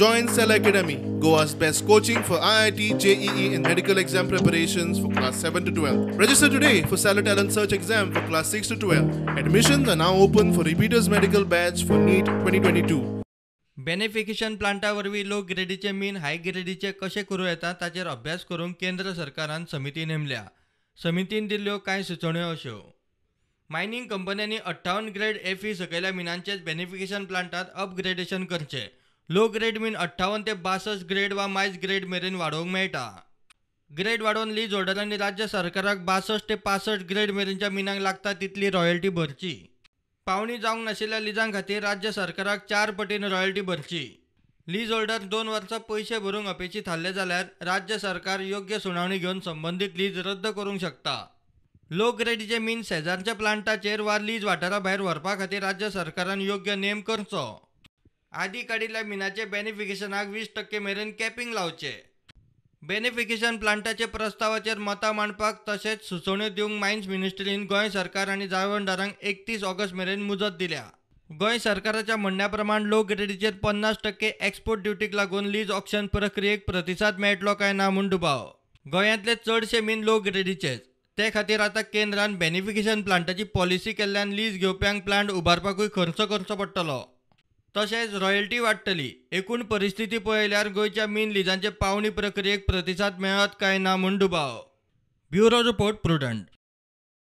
Join Cell Academy, Goa's best coaching for IIT, JEE, and medical exam preparations for class 7 to 12. Register today for Cell Talent Search exam for class 6 to 12. Admissions are now open for repeaters medical batch for NEET 2022. Beneficiation प्लांटा लोक low ग्रेडीचे मीन high ग्रेडीचे कसे करूं येता ताचेर अभ्यास करूंक केंद्र सरकारान समिती नेमल्या समितीन दिल्ल्यो कांय सुचोवण्यो अश्यो मायनिंग कंपन्यांनी अठ्ठावन ग्रेड एफ ई सकयल्या मिनांचेच बेनिफिकेशन प्लांटात अपग्रेडेशन करचें लो ग्रेड मीन अठ्ठावन ते बासष्ट ग्रेड वा मायज ग्रेड मेरेन वाडोवंक मेळटा ग्रेड वाडोवन लीज होल्डरांनी राज्य सरकाराक बासष्ट ते पासष्ट ग्रेड मेरेनच्या मिनांक लागता तितली रॉयल्टी भरची पावणी जावंक नाशिल्ल्या लिजां खातीर राज्य सरकाराक चार पटीन रॉयल्टी भरची लीज होल्डर दोन वर्सां पयशे भरूंक अपेक्षीत थारले जाल्यार राज्य सरकार योग्य सुनावणी घेवन संबंदीत लीज रद्द करूंक शकता लो ग्रेडीचे मीन शेजारच्या प्लांटाचेर वा लीज वाठारा भायर व्हरपा खातीर राज्य सरकारान योग्य नेम करचो आधी काढिल्या मिनाचे बेनिफिकेशनाक वीस टक्के मेरेन कॅपिंग लावचे बेनिफिकेशन प्लांटाचे प्रस्तावाचेर मतां मांडपाक तशेंच सुचोवण्यो दिवंक मायन्स मिनिस्ट्रीन गोंय सरकार आनी जाळवणदारांक एकतीस ऑगस्ट मेरेन मुजत दिल्या गोंय सरकाराच्या म्हणण्या प्रमाण लो ग्रेडीचेर पन्नास टक्के एक्सपोर्ट ड्युटीक लागून लीज ऑप्शन प्रक्रियेक प्रतिसाद मेळटलो काय ना म्हूण दुबाव गोंयांतले चडशे मीन लो ग्रेडीचेच ते खातीर आतां केंद्रान बेनिफिकेशन प्लांटाची पॉलिसी केल्ल्यान लीज घेवप्यांक प्लांट उबारपाकूय खर्च करचो पडटलो तसेच रॉयल्टी वाडटली एकूण परिस्थिती पळयल्यार गोयच्या मीन लिजांचे पावणी प्रक्रियेक प्रतिसाद मेळत काय ना म्हूण दुबाव ब्युरो रिपोर्ट प्रुडंट